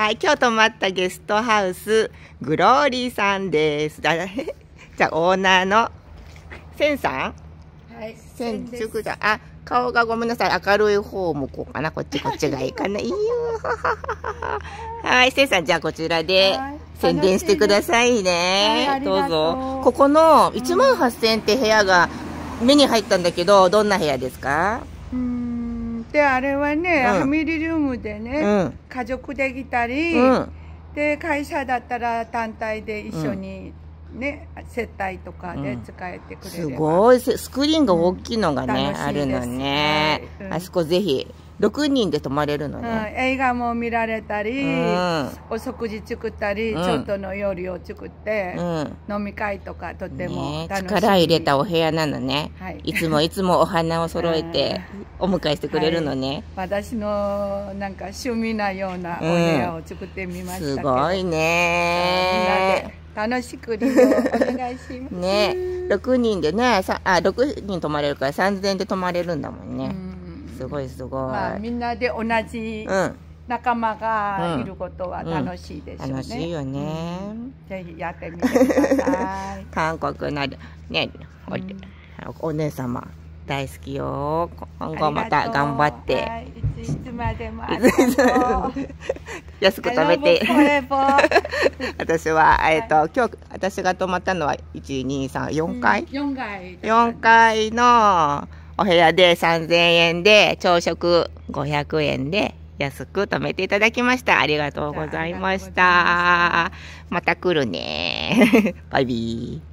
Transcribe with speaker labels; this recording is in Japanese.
Speaker 1: はい、今日泊まったゲストハウス、グローリーさんです。じゃあ、オーナーの、センさんはい。センちくさん。あ、顔がごめんなさい。明るい方向こうかな。こっち、こっちがいいかな。いいよ。はい、センさん、じゃあこちらで。宣伝してくださいね。はい、どうぞ。ここの1万8000って部屋が目に入ったんだけど、どんな部屋ですか
Speaker 2: うんであれはね、うん、ファミリールームでね、うん、家族できたり、うん、で会社だったら単体で一緒にね、接待とかで使えてくれる、すご
Speaker 1: いスクリーンが大きいのがね、あるのね、あそこぜひ6人で泊まれるのね、う
Speaker 2: ん、映画も見られたり、うん、お食事作ったり、うん、ちょっとの料理を作って、飲み会とかとても楽しい、ね、力入れ
Speaker 1: たお部屋なのね、はい、いつも いつもお花を揃えてお迎えしてくれるのね、
Speaker 2: はい、私のなんか趣味なようなお部屋を作ってみましたすごい
Speaker 1: ね
Speaker 2: 楽しくお願いしますね
Speaker 1: 6人でねさあ6人泊まれるから3000円で泊まれるんだもんね、すごいすごい、まあ、
Speaker 2: みんなで同じ仲間がいることは楽しいですね、うんうん、楽しいよね、ぜひやってみてください
Speaker 1: 韓国などねお,、お姉様大好きよ今後また頑張って、はい、
Speaker 2: いつまでも
Speaker 1: 安く食べて 私は、えっ、ー、と、はい、今日私が泊まったのは1234回、うん、4回4回のお部屋で3000円で、朝食500円で、安く止めていただきました。ありがとうございました。ましたまた来るね。バ
Speaker 2: イビー。